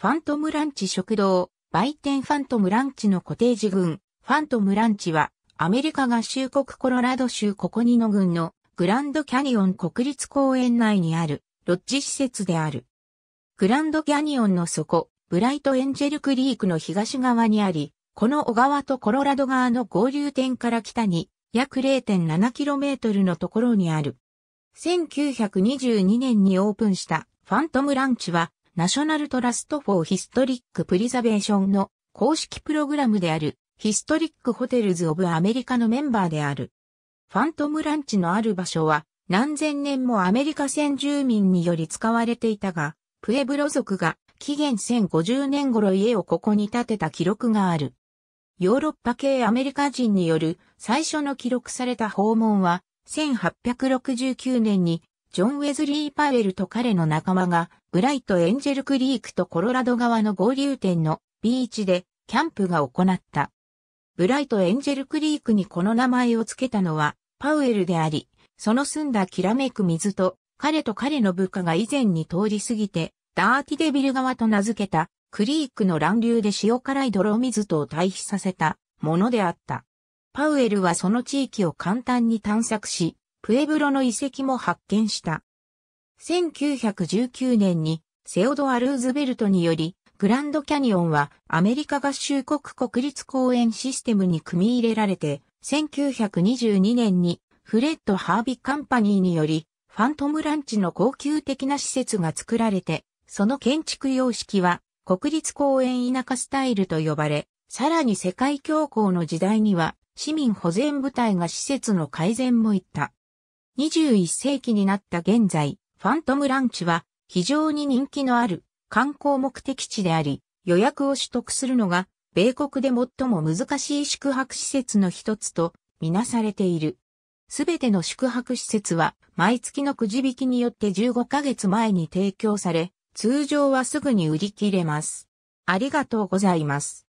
ファントムランチ食堂、売店ファントムランチのコテージ群、ファントムランチは、アメリカ合衆国コロラド州ココニノ郡のグランドキャニオン国立公園内にあるロッジ施設である。グランドキャニオンの底、ブライトエンジェルクリークの東側にあり、この小川とコロラド川の合流点から北に約 0.7km のところにある。1922年にオープンしたファントムランチはナショナルトラストフォーヒストリックプリザベーションの公式プログラムであるヒストリックホテルズ・オブ・アメリカのメンバーである。ファントムランチのある場所は何千年もアメリカ先住民により使われていたが、プエブロ族が紀元1050年頃家をここに建てた記録がある。ヨーロッパ系アメリカ人による最初の記録された訪問は1869年にジョン・ウェズリー・パウエルと彼の仲間が、ブライト・エンジェル・クリークとコロラド川の合流点のビーチでキャンプが行った。ブライト・エンジェル・クリークにこの名前を付けたのは、パウエルであり、その澄んだきらめく水と、彼と彼の部下が以前に通り過ぎて、ダーティデビル川と名付けた、クリークの乱流で塩辛い泥水とを対比させたものであった。パウエルはその地域を簡単に探索し、プエブロの遺跡も発見した。1919年にセオドア・ルーズベルトにより、グランドキャニオンはアメリカ合衆国国立公園システムに組み入れられて、1922年にフレッド・ハービー・カンパニーにより、ファントムランチの高級的な施設が作られて、その建築様式は国立公園田舎スタイルと呼ばれ、さらに世界恐慌の時代には市民保全部隊が施設の改善もいった。21世紀になった現在、ファントムランチは非常に人気のある観光目的地であり、予約を取得するのが米国で最も難しい宿泊施設の一つとみなされている。すべての宿泊施設は毎月のくじ引きによって15ヶ月前に提供され、通常はすぐに売り切れます。ありがとうございます。